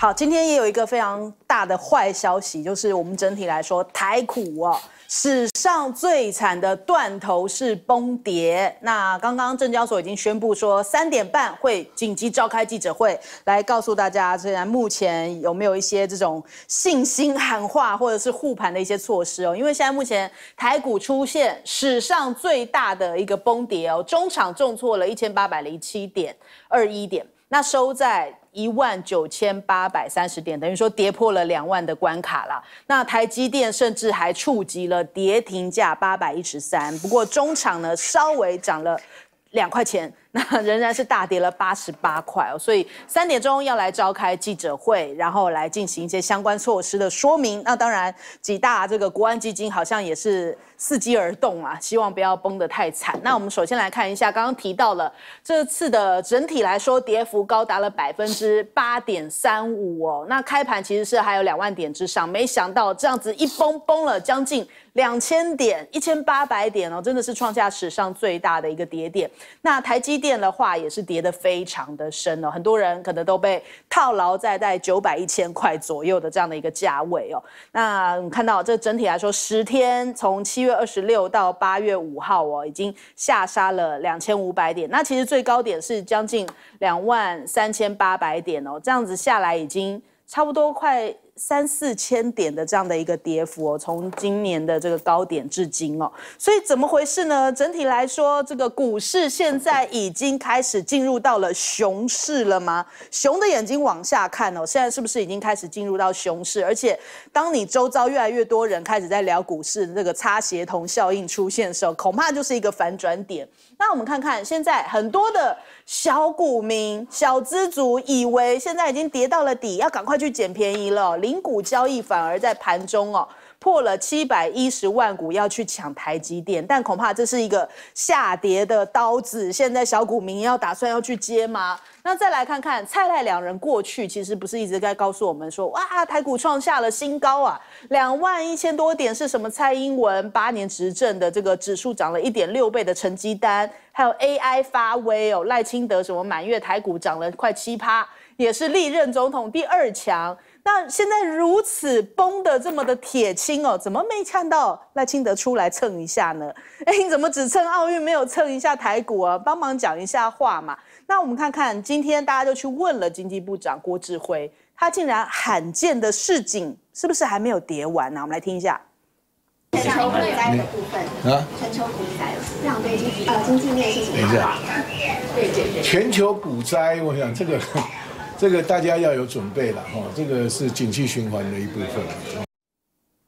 好，今天也有一个非常大的坏消息，就是我们整体来说台股哦，史上最惨的断头式崩跌。那刚刚证交所已经宣布说，三点半会紧急召开记者会，来告诉大家，虽然目前有没有一些这种信心喊话或者是护盘的一些措施哦，因为现在目前台股出现史上最大的一个崩跌哦，中场重挫了一千八百零七点二一点，那收在。一万九千八百三十点，等于说跌破了两万的关卡了。那台积电甚至还触及了跌停价八百一十三，不过中场呢稍微涨了两块钱。仍然是大跌了八十八块哦，所以三点钟要来召开记者会，然后来进行一些相关措施的说明。那当然，几大这个国安基金好像也是伺机而动啊，希望不要崩得太惨。那我们首先来看一下，刚刚提到了这次的整体来说跌幅高达了百分之八点三五哦。那开盘其实是还有两万点之上，没想到这样子一崩崩了将近。两千点，一千八百点哦，真的是创下史上最大的一个跌点。那台积电的话，也是跌得非常的深哦，很多人可能都被套牢在在九百一千块左右的这样的一个价位哦。那看到这整体来说，十天从七月二十六到八月五号哦，已经下杀了两千五百点。那其实最高点是将近两万三千八百点哦，这样子下来已经差不多快。三四千点的这样的一个跌幅哦，从今年的这个高点至今哦，所以怎么回事呢？整体来说，这个股市现在已经开始进入到了熊市了吗？熊的眼睛往下看哦，现在是不是已经开始进入到熊市？而且，当你周遭越来越多人开始在聊股市这个差协同效应出现的时候，恐怕就是一个反转点。那我们看看，现在很多的小股民、小资主以为现在已经跌到了底，要赶快去捡便宜了。名股交易反而在盘中哦破了七百一十万股要去抢台积电，但恐怕这是一个下跌的刀子。现在小股民要打算要去接吗？那再来看看蔡赖两人过去其实不是一直在告诉我们说哇台股创下了新高啊，两万一千多点是什么？蔡英文八年执政的这个指数涨了一点六倍的成绩单，还有 AI 发威，哦，赖清德什么满月台股涨了快七趴，也是历任总统第二强。那现在如此崩得这么的铁青哦，怎么没看到赖清德出来蹭一下呢？哎，你怎么只蹭奥运，没有蹭一下台股啊？帮忙讲一下话嘛。那我们看看，今天大家都去问了经济部长郭智辉，他竟然罕见的市井是不是还没有跌完呢？我们来听一下。全球股灾的部分，全球股灾，市场都已经呃经济面已经对。全球股灾，我想这个。这个大家要有准备了，哈，这个是景气循环的一部分。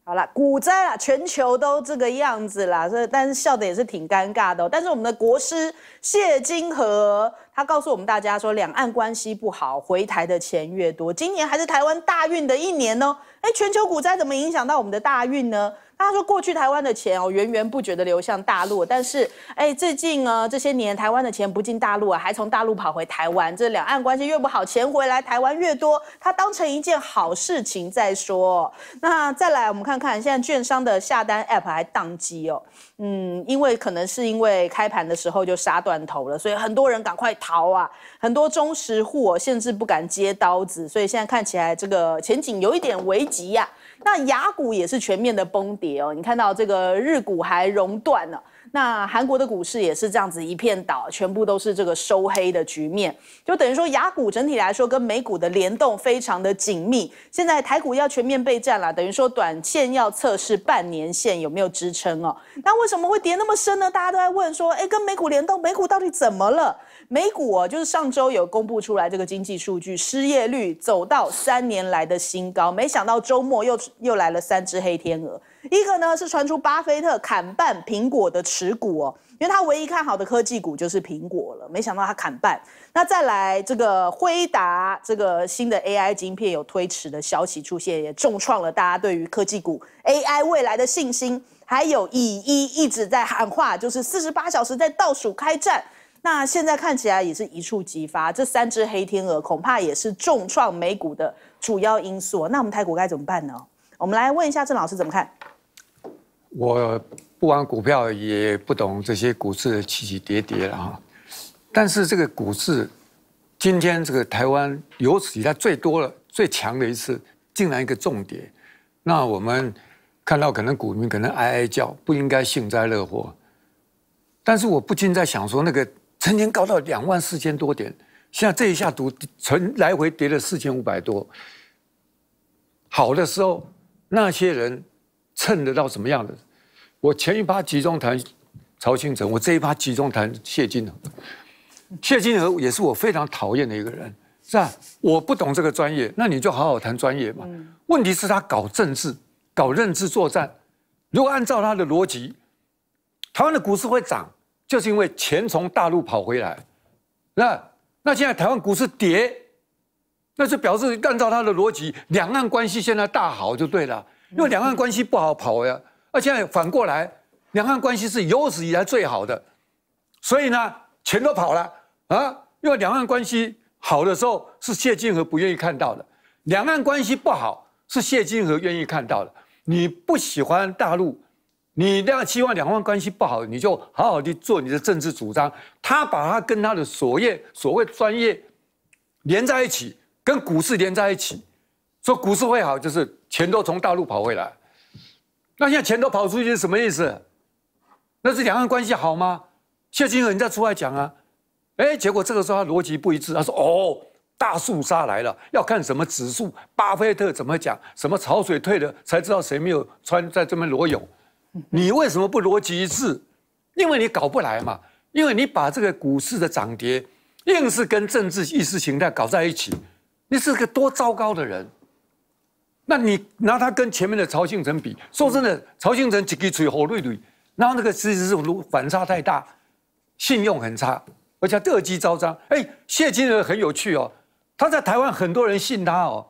好了，股灾啊，全球都这个样子啦，这但是笑的也是挺尴尬的。但是我们的国师谢金河，他告诉我们大家说，两岸关系不好，回台的钱越多。今年还是台湾大运的一年哦。哎，全球股灾怎么影响到我们的大运呢？他说：“过去台湾的钱哦，源源不绝的流向大陆，但是，哎，最近呢，这些年台湾的钱不进大陆啊，还从大陆跑回台湾。这两岸关系越不好，钱回来台湾越多，他当成一件好事情再说。那再来，我们看看现在券商的下单 App 还宕机哦，嗯，因为可能是因为开盘的时候就杀断头了，所以很多人赶快逃啊，很多中实户甚至不敢接刀子，所以现在看起来这个前景有一点危急呀。”那雅股也是全面的崩跌哦，你看到这个日股还熔断了。那韩国的股市也是这样子一片倒，全部都是这个收黑的局面，就等于说雅股整体来说跟美股的联动非常的紧密。现在台股要全面备战了，等于说短线要测试半年线有没有支撑哦。那为什么会跌那么深呢？大家都在问说，哎，跟美股联动，美股到底怎么了？美股哦，就是上周有公布出来这个经济数据，失业率走到三年来的新高，没想到周末又又来了三只黑天鹅。一个呢是传出巴菲特砍半苹果的持股哦，因为他唯一看好的科技股就是苹果了，没想到他砍半。那再来这个辉达这个新的 AI 晶片有推迟的消息出现，也重创了大家对于科技股 AI 未来的信心。还有以一一直在喊话，就是四十八小时在倒数开战，那现在看起来也是一触即发。这三只黑天鹅恐怕也是重创美股的主要因素。那我们台股该怎么办呢？我们来问一下郑老师怎么看？我不玩股票，也不懂这些股市的起起跌跌了哈。但是这个股市今天这个台湾有史以来最多了、最强的一次，竟然一个重跌。那我们看到可能股民可能哀哀叫，不应该幸灾乐祸。但是我不禁在想说，那个曾经高到两万四千多点，现在这一下赌，曾来回跌了四千五百多，好的时候那些人。趁得到什么样的？我前一趴集中谈曹清成，我这一趴集中谈谢金河。谢金河也是我非常讨厌的一个人，是吧？我不懂这个专业，那你就好好谈专业嘛。问题是他搞政治，搞认知作战。如果按照他的逻辑，台湾的股市会涨，就是因为钱从大陆跑回来。那那现在台湾股市跌，那就表示按照他的逻辑，两岸关系现在大好就对了。因为两岸关系不好跑呀，而且反过来，两岸关系是有史以来最好的，所以呢，钱都跑了啊。因为两岸关系好的时候是谢金河不愿意看到的，两岸关系不好是谢金河愿意看到的。你不喜欢大陆，你那样期望两岸关系不好，你就好好的做你的政治主张。他把他跟他的所业所谓专业连在一起，跟股市连在一起，说股市会好就是。钱都从大陆跑回来，那现在钱都跑出去是什么意思？那是两岸关系好吗？谢金河你再出来讲啊，哎，结果这个时候他逻辑不一致，他说哦，大肃杀来了，要看什么指数，巴菲特怎么讲，什么潮水退了才知道谁没有穿在这边裸泳，你为什么不逻辑一致？因为你搞不来嘛，因为你把这个股市的涨跌硬是跟政治意识形态搞在一起，你是个多糟糕的人。那你拿他跟前面的曹信诚比，说真的，曹信诚积极吹火瑞瑞，然后那个其实是反差太大，信用很差，而且恶迹招彰。哎，谢金龙很有趣哦，他在台湾很多人信他哦，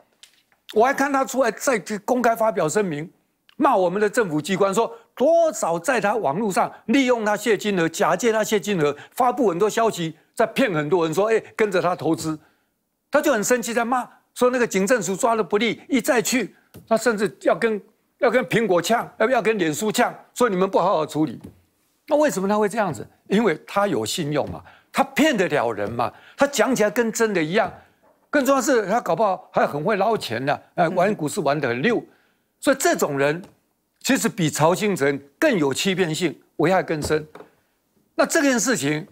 我还看他出来在公开发表声明，骂我们的政府机关，说多少在他网络上利用他谢金河，假借他谢金河发布很多消息，在骗很多人说，哎，跟着他投资，他就很生气在骂。说那个警政署抓的不力，一再去，他甚至要跟要跟苹果呛，要不要跟脸书呛？说你们不好好处理，那为什么他会这样子？因为他有信用嘛，他骗得了人嘛，他讲起来跟真的一样。更重要是他搞不好还很会捞钱呢，哎，玩股市玩得很溜，所以这种人其实比曹兴诚更有欺骗性，危害更深。那这件事情，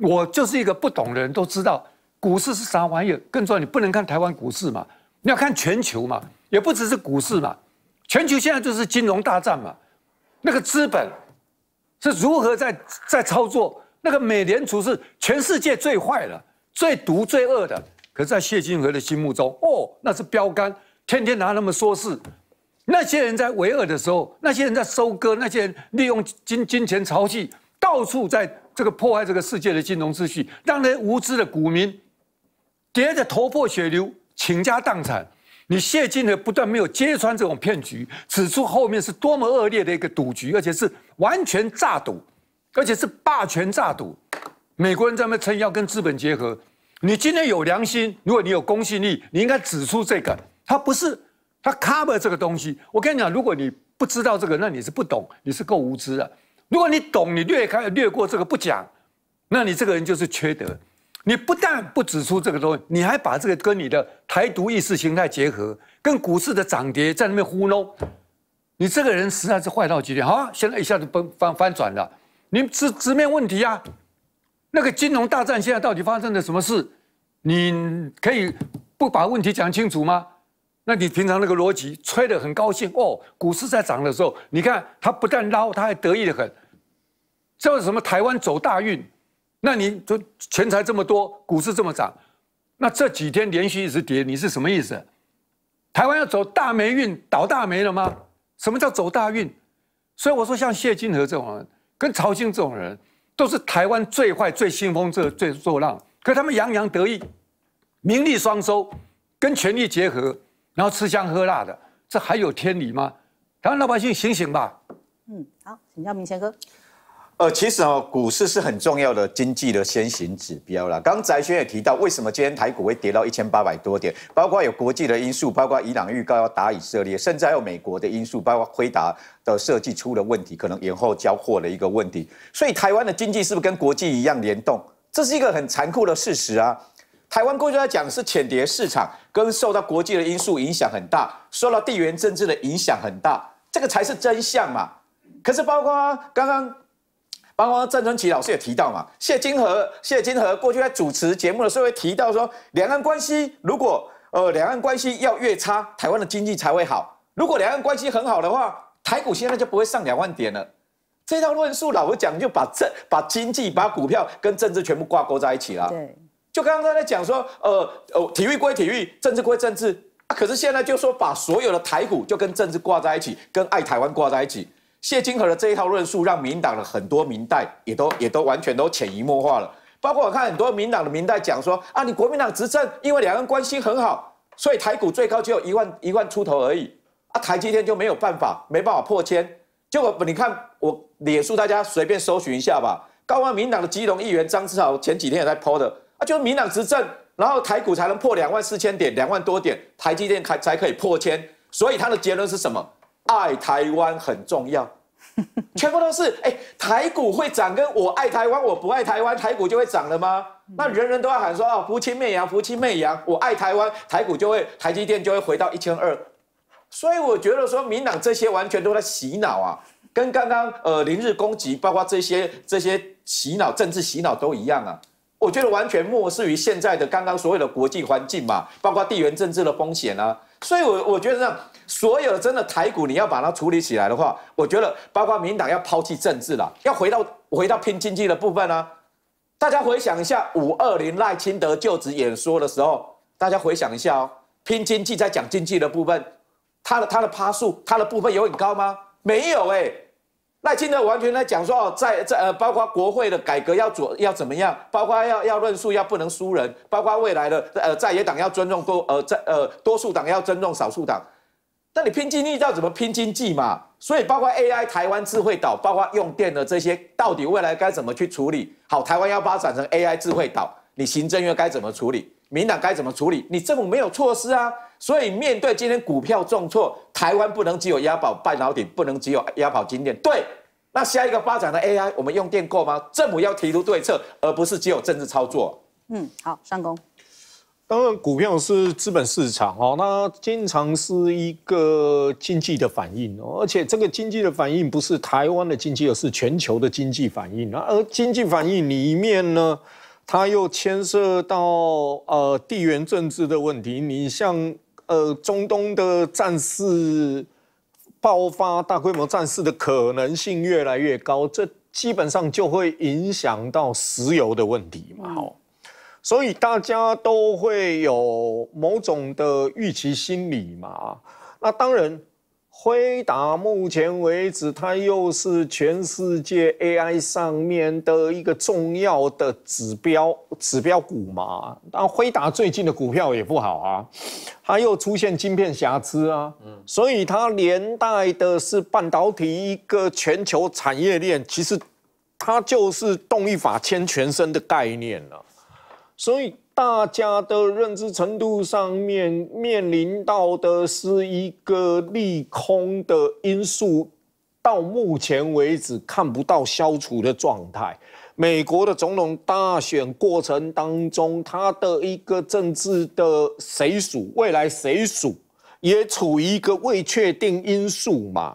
我就是一个不懂的人都知道。股市是啥玩意？更重要，你不能看台湾股市嘛，你要看全球嘛，也不只是股市嘛。全球现在就是金融大战嘛，那个资本是如何在在操作？那个美联储是全世界最坏的、最毒、最恶的。可是在谢金河的心目中，哦，那是标杆，天天拿他们说事。那些人在围恶的时候，那些人在收割，那些人利用金金钱潮汐，到处在这个破坏这个世界的金融秩序，让人无知的股民。跌得头破血流、倾家荡产，你谢晋河不但没有揭穿这种骗局，指出后面是多么恶劣的一个赌局，而且是完全诈赌，而且是霸权诈赌。美国人在那称要跟资本结合，你今天有良心，如果你有公信力，你应该指出这个，他不是他 cover 这个东西。我跟你讲，如果你不知道这个，那你是不懂，你是够无知的；如果你懂，你略开略过这个不讲，那你这个人就是缺德。你不但不指出这个东西，你还把这个跟你的台独意识形态结合，跟股市的涨跌在那边糊弄。你这个人实在是坏到极点！好，现在一下子崩翻翻转了，你直直面问题啊！那个金融大战现在到底发生了什么事？你可以不把问题讲清楚吗？那你平常那个逻辑吹得很高兴哦，股市在涨的时候，你看他不但捞，他还得意的很，叫什么台湾走大运？那你就钱财这么多，股市这么涨，那这几天连续一直跌，你是什么意思？台湾要走大霉运，倒大霉了吗？什么叫走大运？所以我说，像谢金河这种人，跟曹兴这种人，都是台湾最坏、最兴风作、最作浪。可他们洋洋得意，名利双收，跟权力结合，然后吃香喝辣的，这还有天理吗？台湾老百姓醒醒吧！嗯，好，请叫明贤哥。呃，其实哦，股市是很重要的经济的先行指标啦。刚才翟轩也提到，为什么今天台股会跌到一千八百多点？包括有国际的因素，包括伊朗预告要打以色列，甚至还有美国的因素，包括辉达的设计出了问题，可能延后交货的一个问题。所以台湾的经济是不是跟国际一样联动？这是一个很残酷的事实啊。台湾过去来讲是浅碟市场，跟受到国际的因素影响很大，受到地缘政治的影响很大，这个才是真相嘛。可是包括刚刚。包括郑春奇老师也提到嘛，谢金河，谢金河过去在主持节目的时候会提到说，两岸关系如果呃两岸关系要越差，台湾的经济才会好；如果两岸关系很好的话，台股现在就不会上两万点了。这套论述，老实讲，就把政、把经济、把股票跟政治全部挂钩在一起了。对。就刚刚在讲说，呃呃，体育归体育，政治归政治。可是现在就说把所有的台股就跟政治挂在一起，跟爱台湾挂在一起。谢金河的这一套论述，让民党的很多民代也都也都完全都潜移默化了。包括我看很多民党的民代讲说啊，你国民党执政，因为两岸关系很好，所以台股最高只有一万一万出头而已。啊，台积电就没有办法，没办法破千。结果你看我脸书大家随便搜寻一下吧，高安民党的基隆议员张志豪前几天也在 PO 的啊，就是民党执政，然后台股才能破两万四千点，两万多点，台积电才才可以破千。所以他的结论是什么？爱台湾很重要，全部都是哎，台股会涨，跟我爱台湾，我不爱台湾，台股就会涨了吗？那人人都要喊说啊，福清媚洋，福清媚洋，我爱台湾，台股就会，台积电就会回到一千二。所以我觉得说，民党这些完全都在洗脑啊，跟刚刚呃，零日攻击，包括这些这些洗脑，政治洗脑都一样啊。我觉得完全漠视于现在的刚刚所有的国际环境嘛，包括地缘政治的风险啊。所以，我我觉得呢，所有真的台股，你要把它处理起来的话，我觉得包括民党要抛弃政治了，要回到回到拼经济的部分呢。大家回想一下，五二零赖清德就职演说的时候，大家回想一下哦，拼经济在讲经济的部分，他的他的趴数，他的部分有很高吗？没有哎。赖清德完全在讲说哦，在在呃，包括国会的改革要做要怎么样，包括要要论述要不能输人，包括未来的呃在野党要尊重多呃在呃多数党要尊重少数党。但你拼经济，知道怎么拼经济嘛？所以包括 AI 台湾智慧岛，包括用电的这些，到底未来该怎么去处理？好，台湾要发展成 AI 智慧岛，你行政院该怎么处理？民党该怎么处理？你政府没有措施啊！所以面对今天股票重挫。台湾不能只有押宝半导体，不能只有押宝金电。对，那下一个发展的 AI，我们用电够吗？政府要提出对策，而不是只有政治操作。嗯，好，上工。当然，股票是资本市场哦，那经常是一个经济的反应，而且这个经济的反应不是台湾的经济，而是全球的经济反应。而经济反应里面呢，它又牵涉到呃地缘政治的问题。你像。呃，中东的战事爆发大规模战事的可能性越来越高，这基本上就会影响到石油的问题嘛，好，所以大家都会有某种的预期心理嘛，那当然。辉达目前为止，它又是全世界 AI 上面的一个重要的指标指标股嘛。但辉达最近的股票也不好啊，它又出现晶片瑕疵啊。嗯，所以它连带的是半导体一个全球产业链，其实它就是动一法牵全身的概念了。所以。大家的认知程度上面面临到的是一个利空的因素，到目前为止看不到消除的状态。美国的总统大选过程当中，他的一个政治的谁属，未来谁属，也处于一个未确定因素嘛，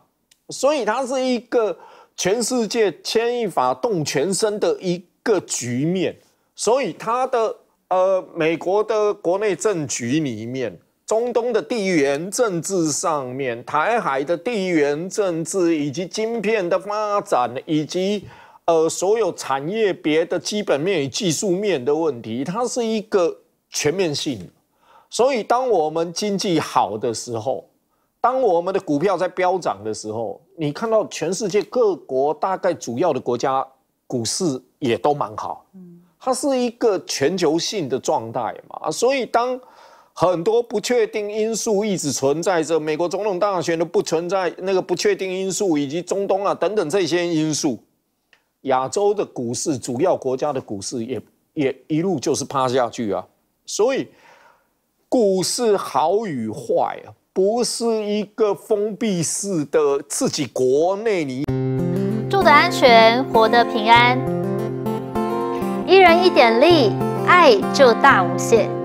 所以它是一个全世界牵一发动全身的一个局面，所以它的。呃，美国的国内政局里面，中东的地缘政治上面，台海的地缘政治，以及晶片的发展，以及呃，所有产业别的基本面与技术面的问题，它是一个全面性。所以，当我们经济好的时候，当我们的股票在飙涨的时候，你看到全世界各国大概主要的国家股市也都蛮好，嗯。它是一个全球性的状态嘛，所以当很多不确定因素一直存在着，美国总统大选的不存在那个不确定因素，以及中东啊等等这些因素，亚洲的股市、主要国家的股市也也一路就是趴下去啊。所以股市好与坏，不是一个封闭式的自己国内你住的安全，活得平安。一人一点力，爱就大无限。